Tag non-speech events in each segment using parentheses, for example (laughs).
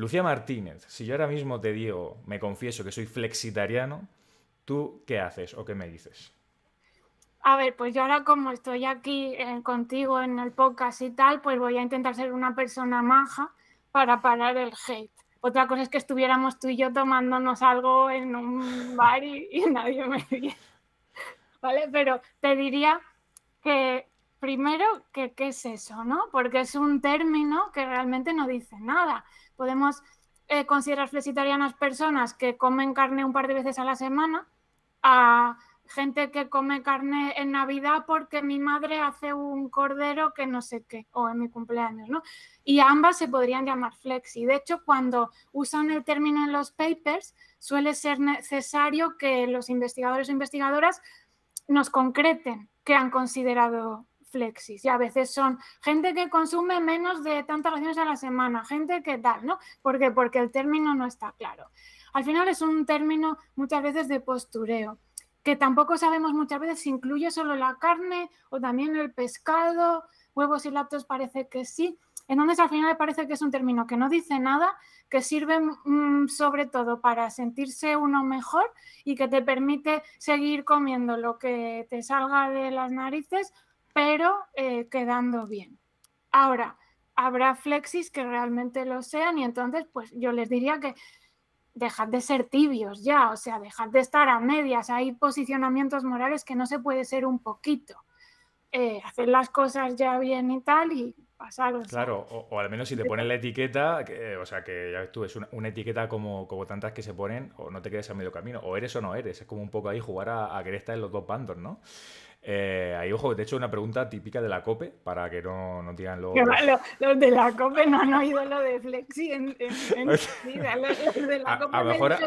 Lucía Martínez, si yo ahora mismo te digo, me confieso que soy flexitariano, ¿tú qué haces o qué me dices? A ver, pues yo ahora como estoy aquí eh, contigo en el podcast y tal, pues voy a intentar ser una persona maja para parar el hate. Otra cosa es que estuviéramos tú y yo tomándonos algo en un bar y, nadie me viera. (laughs) ¿Vale? Pero te diría que primero, ¿qué, es eso? ¿no? Porque es un término que realmente no dice nada. Podemos eh, considerar flexitarianas personas que comen carne un par de veces a la semana, a gente que come carne en Navidad porque mi madre hace un cordero que no sé qué, o en mi cumpleaños, ¿no? Y ambas se podrían llamar flexi. De hecho, cuando usan el término en los papers, suele ser necesario que los investigadores o investigadoras nos concreten qué han considerado flexis. Y a veces son gente que consume menos de tantas raciones a la semana, gente que tal, ¿no? ¿Por Porque el término no está claro. Al final es un término muchas veces de postureo, que tampoco sabemos muchas veces si incluye solo la carne o también el pescado, huevos y lácteos parece que sí. Entonces al final parece que es un término que no dice nada, que sirve mm, sobre todo para sentirse uno mejor y que te permite seguir comiendo lo que te salga de las narices pero eh, quedando bien. Ahora, habrá flexis que realmente lo sean y entonces pues yo les diría que dejad de ser tibios ya, o sea, dejad de estar a medias, hay posicionamientos morales que no se puede ser un poquito. Eh, hacer las cosas ya bien y tal y pasar. claro, o, al menos si te ponen la etiqueta, eh, o sea, que ya tú, es una, etiqueta como, como tantas que se ponen, o no te quedes a medio camino, o eres o no eres, es como un poco ahí jugar a, a querer estar en los dos bandos, ¿no? Eh, ahí, ojo, te he hecho una pregunta típica de la COPE para que no, no digan lo... Los... los de la COPE no han oído lo de Flexi en, en, vida. (laughs) Los, de la COPE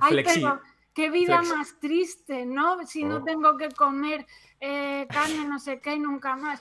Ay, flexi. qué vida más triste, ¿no? Si no oh. tengo que comer eh, carne, no sé qué, nunca más.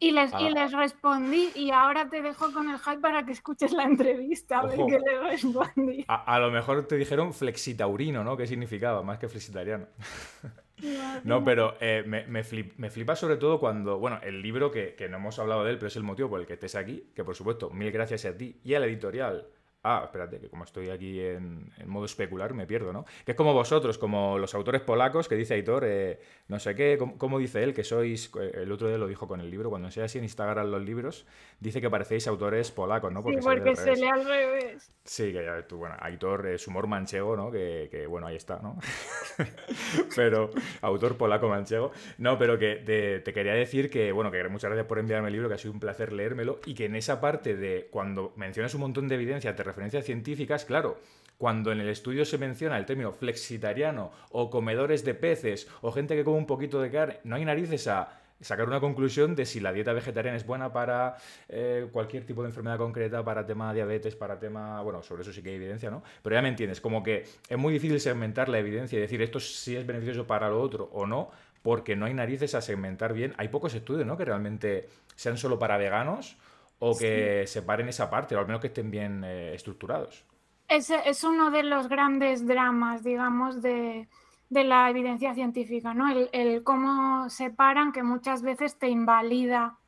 Y les, y ah. les respondí y ahora te dejo con el hype para que escuches la entrevista, a ver qué le respondí. A, lo mejor te dijeron flexitaurino, ¿no? ¿Qué significaba? Más que flexitariano. (laughs) no, pero eh, me, flipa sobre todo cuando, bueno, el libro que, que no hemos hablado de él, pero es el motivo por el que estés aquí, que por supuesto, mil gracias a ti y a la editorial ah, espérate, que como estoy aquí en, modo especular me pierdo, ¿no? Que es como vosotros, como los autores polacos que dice Aitor, eh, no sé qué, ¿cómo, dice él que sois, eh, el otro día lo dijo con el libro, cuando enseñas en Instagram los libros, dice que parecéis autores polacos, ¿no? Porque sí, porque se lee al revés. Sí, que ya tú, bueno, Aitor es humor manchego, ¿no? Que, bueno, ahí está, ¿no? (laughs) pero, autor polaco manchego. No, pero que te, quería decir que, bueno, que muchas gracias por enviarme el libro, que ha sido un placer leérmelo, y que en esa parte de cuando mencionas un montón de evidencia, te referencias científicas, claro, cuando en el estudio se menciona el término flexitariano o comedores de peces o gente que come un poquito de carne, no hay narices a sacar una conclusión de si la dieta vegetariana es buena para eh, cualquier tipo de enfermedad concreta, para tema diabetes, para tema, bueno, sobre eso sí que hay evidencia, ¿no? Pero ya me entiendes, como que es muy difícil segmentar la evidencia y decir esto sí es beneficioso para lo otro o no, porque no hay narices a segmentar bien. Hay pocos estudios, ¿no? Que realmente sean solo para veganos o que separen esa parte, o al menos que estén bien eh, estructurados. Es, es, uno de los grandes dramas, digamos, de, la evidencia científica, ¿no? El, el, cómo separan, que muchas veces te invalida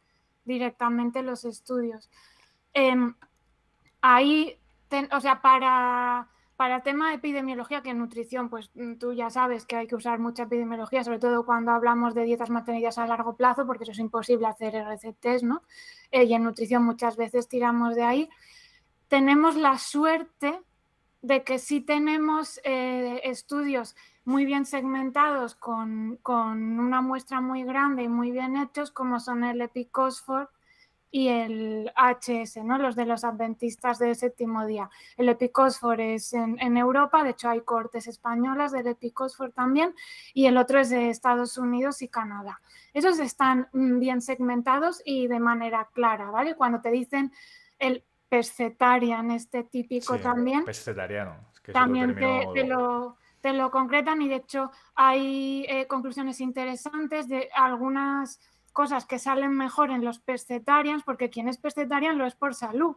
directamente los estudios. Em, ahí, o sea, para para el tema de epidemiología, que en nutrición, pues mm, tú ya sabes que hay que usar mucha epidemiología, sobre todo cuando hablamos de dietas mantenidas a largo plazo, porque eso es imposible hacer RCTs, ¿no? Eh, y en nutrición muchas veces tiramos de ahí. Tenemos la suerte de que sí tenemos eh, estudios muy bien segmentados con, con, una muestra muy grande y muy bien hechos, como son el epicosfor y el HS, ¿no? los de los adventistas del séptimo día. El Epicosfor es en, Europa, de hecho hay cortes españolas del Epicosfor también, y el otro es de Estados Unidos y Canadá. Esos están mm, bien segmentados y de manera clara, ¿vale? Cuando te dicen el pescetarian, este típico también. Pescetariano. Es que también te, lo te lo concretan y de hecho hay eh, conclusiones interesantes de algunas cosas que salen mejor en los pescetarians, porque quien es pescetarian lo es por salud.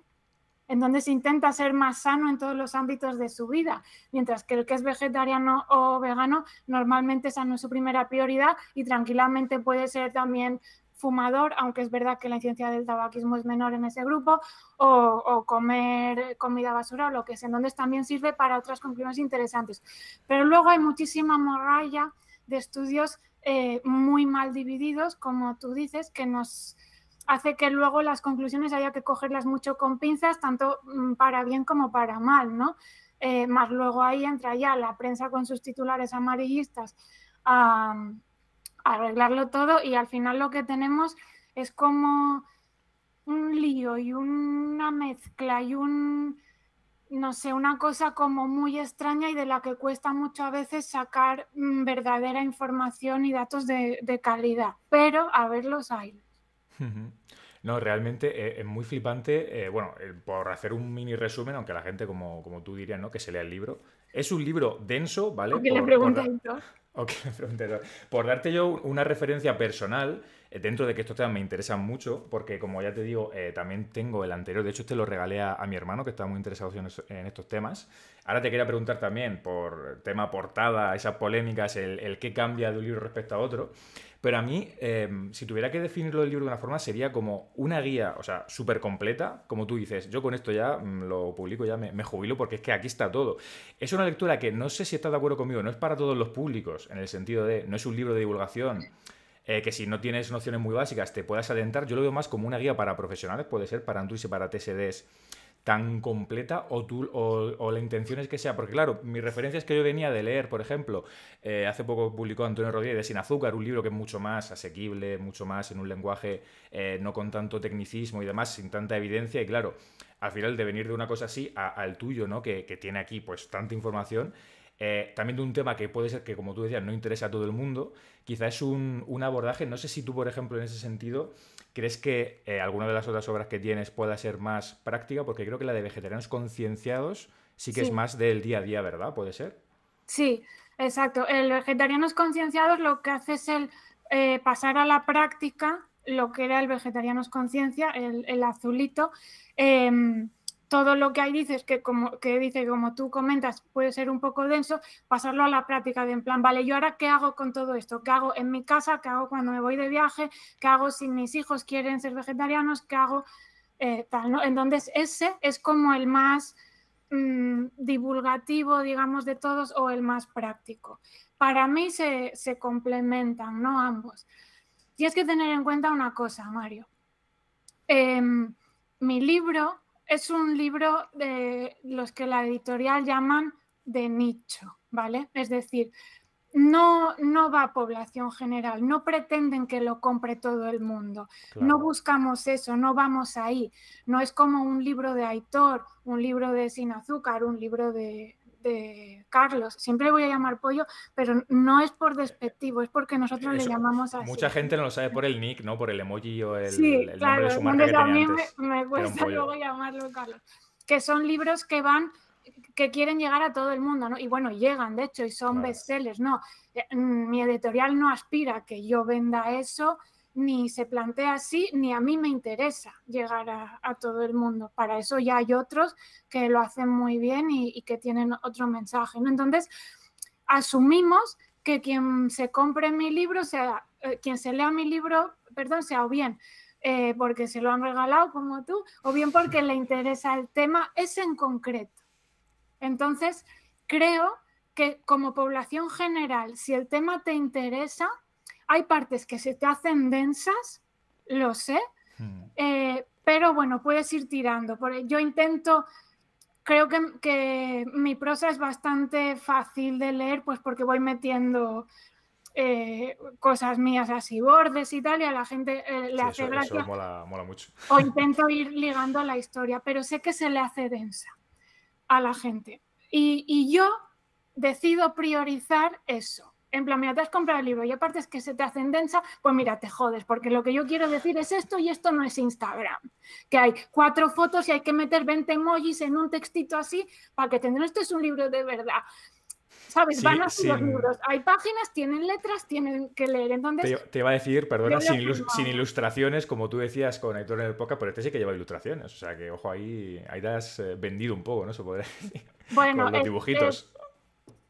en donde se intenta ser más sano en todos los ámbitos de su vida, mientras que el que es vegetariano o vegano normalmente esa no es su primera prioridad y tranquilamente puede ser también fumador, aunque es verdad que la incidencia del tabaquismo es menor en ese grupo, o, comer comida basura o lo que sea. donde también sirve para otras conclusiones interesantes. Pero luego hay muchísima morralla de estudios eh, muy mal divididos, como tú dices, que nos hace que luego las conclusiones haya que cogerlas mucho con pinzas, tanto mm, para bien como para mal, ¿no? Eh, más luego ahí entra ya la prensa con sus titulares amarillistas a arreglarlo todo y al final lo que tenemos es como un lío y una mezcla y un no sé, una cosa como muy extraña y de la que cuesta mucho a veces sacar mm, verdadera información y datos de, calidad, pero a ver los hay. No, realmente eh, es muy flipante. Eh, bueno, eh, por hacer un mini resumen, aunque la gente, como, como tú dirías, ¿no? que se lea el libro. Es un libro denso, ¿vale? Por, le Ok, (laughs) me Por darte yo una referencia personal, eh, dentro de que estos temas me interesan mucho, porque como ya te digo, eh, también tengo el anterior, de hecho este lo regalé a, mi hermano, que está muy interesado en, estos temas. Ahora te quería preguntar también por tema portada, esas polémicas, el, el qué cambia de un libro respecto a otro. Pero a mí, em, si tuviera que definirlo del libro de una forma, sería como una guía, o sea, súper completa, como tú dices, yo con esto ya mm, lo publico, ya me, jubilo, porque es que aquí está todo. Es una lectura que no sé si estás de acuerdo conmigo, no es para todos los públicos, en el sentido de, no es un libro de divulgación. Eh, que si no tienes nociones muy básicas te puedas adentrar, yo lo veo más como una guía para profesionales, puede ser para Android y para TSDs tan completa o, o, la intención es que sea, porque claro, mi referencia es que yo venía de leer, por ejemplo, eh, hace poco publicó Antonio Rodríguez de Sin Azúcar, un libro que es mucho más asequible, mucho más en un lenguaje eh, no con tanto tecnicismo y demás, sin tanta evidencia, y claro, al final de venir de una cosa así al tuyo, ¿no? Que, tiene aquí pues tanta información, eh, también de un tema que puede ser que, como tú decías, no interesa a todo el mundo, quizás es un, abordaje, no sé si tú, por ejemplo, en ese sentido, crees que eh, alguna de las otras obras que tienes pueda ser más práctica, porque creo que la de vegetarianos concienciados sí que es más del día a día, ¿verdad? ¿Puede ser? Sí, exacto. El vegetarianos concienciados lo que hace es el eh, pasar a la práctica lo que era el vegetarianos conciencia, el, azulito. Em, todo lo que ahí dices que como que dice como tú comentas puede ser un poco denso pasarlo a la práctica de en plan vale yo ahora qué hago con todo esto qué hago en mi casa qué hago cuando me voy de viaje qué hago si mis hijos quieren ser vegetarianos qué hago eh, tal no entonces ese es como el más mm, divulgativo digamos de todos o el más práctico para mí se, complementan no ambos tienes que tener en cuenta una cosa Mario em, mi libro es un libro de los que la editorial llaman de nicho, ¿vale? Es decir, no, no va a población general, no pretenden que lo compre todo el mundo, no buscamos eso, no vamos ahí, no es como un libro de Aitor, un libro de Sin Azúcar, un libro de, de Carlos. Siempre voy a llamar pollo, pero no es por despectivo, es porque nosotros le llamamos así. Mucha gente no lo sabe por el nick, ¿no? Por el emoji o el, nombre de su marca que me, cuesta luego llamarlo Carlos. Que son libros que van que quieren llegar a todo el mundo, ¿no? Y bueno, llegan, de hecho, y son bestsellers, ¿no? Eh, mm, mi editorial no aspira a que yo venda eso, ni se plantea así, ni a mí me interesa llegar a, todo el mundo. Para eso ya hay otros que lo hacen muy bien y, que tienen otro mensaje. Entonces, asumimos que quien se compre mi libro, sea, eh, quien se lea mi libro, perdón, sea o bien eh, porque se lo han regalado como tú, o bien porque le interesa el tema, es en concreto. Entonces, creo que como población general, si el tema te interesa, hay partes que se te hacen densas, lo sé, hmm. eh, pero bueno, puedes ir tirando. E, yo intento, creo que, mi prosa es bastante fácil de leer, pues porque voy metiendo eh, cosas mías así, bordes y tal, y a la gente eh, le hace gracia. mola, mucho. O intento ir ligando a la historia, pero sé que se le hace densa a la gente. y yo decido priorizar eso en plan, mira, te has comprado el libro y aparte es que se te hacen densa, pues mira, te jodes, porque lo que yo quiero decir es esto y esto no es Instagram. Que hay cuatro fotos y hay que meter 20 emojis en un textito así para que tengan. esto es un libro de verdad. ¿Sabes? Van a ser los libros. Hay páginas, tienen letras, tienen que leer. Entonces, te, te iba a decir, perdona, sin, ilustraciones, como tú decías con Editor en el podcast, pero este sí que lleva ilustraciones. O sea que, ojo, ahí, ahí te has eh, vendido un poco, ¿no? Se podría (laughs) decir. Bueno, con los dibujitos.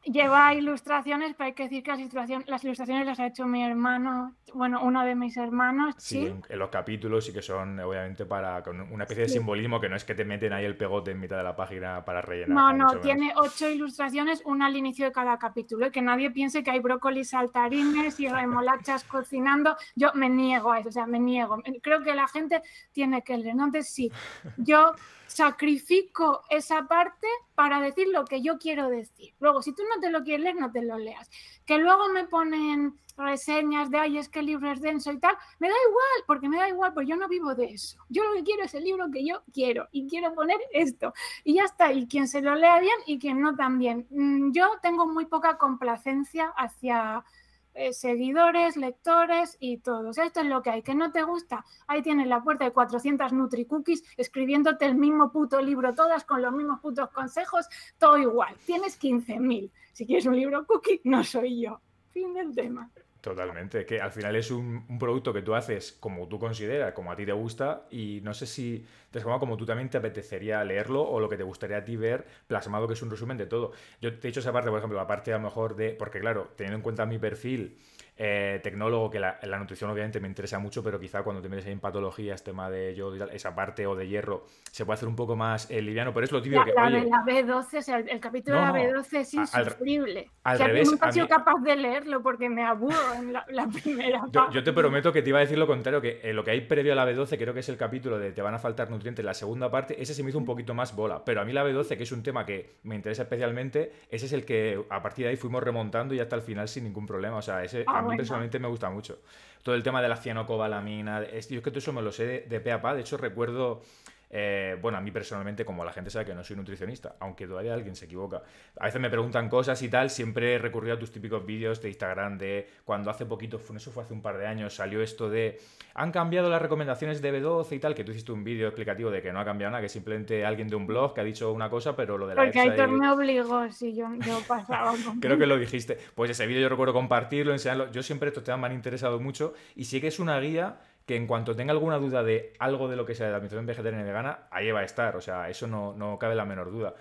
Lleva ilustraciones, pero hay que decir que las ilustraciones, las ilustraciones las ha hecho mi hermano, bueno, uno de mis hermanos. Sí, en los capítulos y que son, obviamente, para con una especie de simbolismo que no es que te meten ahí el pegote en mitad de la página para rellenar. No, no, tiene ocho ilustraciones, una al inicio de cada capítulo, y que nadie piense que hay brócolis saltarines y remolachas cocinando. Yo me niego a eso, o sea, me niego. Creo que la gente tiene que leer. Entonces, sí, yo sacrifico esa parte para decir lo que yo quiero decir. Luego, si tú no te lo quieres leer, no te lo leas. Que luego me ponen reseñas de, ay, es que el libro es denso y tal, me da igual, porque me da igual, porque yo no vivo de eso. Yo lo que quiero es el libro que yo quiero y quiero poner esto. Y ya está, y quien se lo lea bien y quien no también. Mm, yo tengo muy poca complacencia hacia eh, seguidores, lectores y todos. Esto es lo que hay. ¿Que no te gusta? Ahí tienes la puerta de 400 NutriCookies escribiéndote el mismo puto libro, todas con los mismos putos consejos, todo igual. Tienes 15.000. Si quieres un libro cookie, no soy yo. Fin del tema. Totalmente, que al final es un, producto que tú haces como tú consideras, como a ti te gusta, y no sé si te como tú también te apetecería leerlo o lo que te gustaría a ti ver plasmado, que es un resumen de todo. Yo te he dicho esa parte, por ejemplo, la parte a lo mejor de, porque claro, teniendo en cuenta mi perfil, eh, tecnólogo, que la, nutrición obviamente me interesa mucho, pero quizá cuando te metes en patologías, este tema de yo, y esa parte o de hierro, se puede hacer un poco más eh, liviano, pero es lo típico que. La, la B12, o sea, el, capítulo de la B12 es insufrible. Al, nunca he sido capaz de leerlo porque me aburro en la, primera. parte. yo, te prometo que te iba a decir lo contrario, que eh, lo que hay previo a la B12, creo que es el capítulo de te van a faltar nutrientes, la segunda parte, ese se me hizo un poquito más bola, pero a mí la B12, que es un tema que me interesa especialmente, ese es el que a partir de ahí fuimos remontando y hasta el final sin ningún problema, o sea, ese personalmente me gusta mucho. Todo el tema de la cianocobalamina, yo es que todo eso me lo sé de, de pe a pa. De hecho, recuerdo eh, bueno, a mí personalmente, como la gente sabe que no soy nutricionista, aunque todavía alguien se equivoca. A veces me preguntan cosas y tal, siempre he recurrido a tus típicos vídeos de Instagram de cuando hace poquito, eso fue hace un par de años, salió esto de han cambiado las recomendaciones de B12 y tal, que tú hiciste un vídeo explicativo de que no ha cambiado nada, que simplemente alguien de un blog que ha dicho una cosa, pero lo de la Porque Aitor me obligó, si yo, yo pasaba. (laughs) Creo que lo dijiste. Pues ese vídeo yo recuerdo compartirlo, enseñarlo. Yo siempre estos temas me han interesado mucho y sí que es una guía que en cuanto tenga alguna duda de algo de lo que sea de la alimentación vegetariana y vegana, ahí va a estar, o sea, eso no, no cabe la menor duda.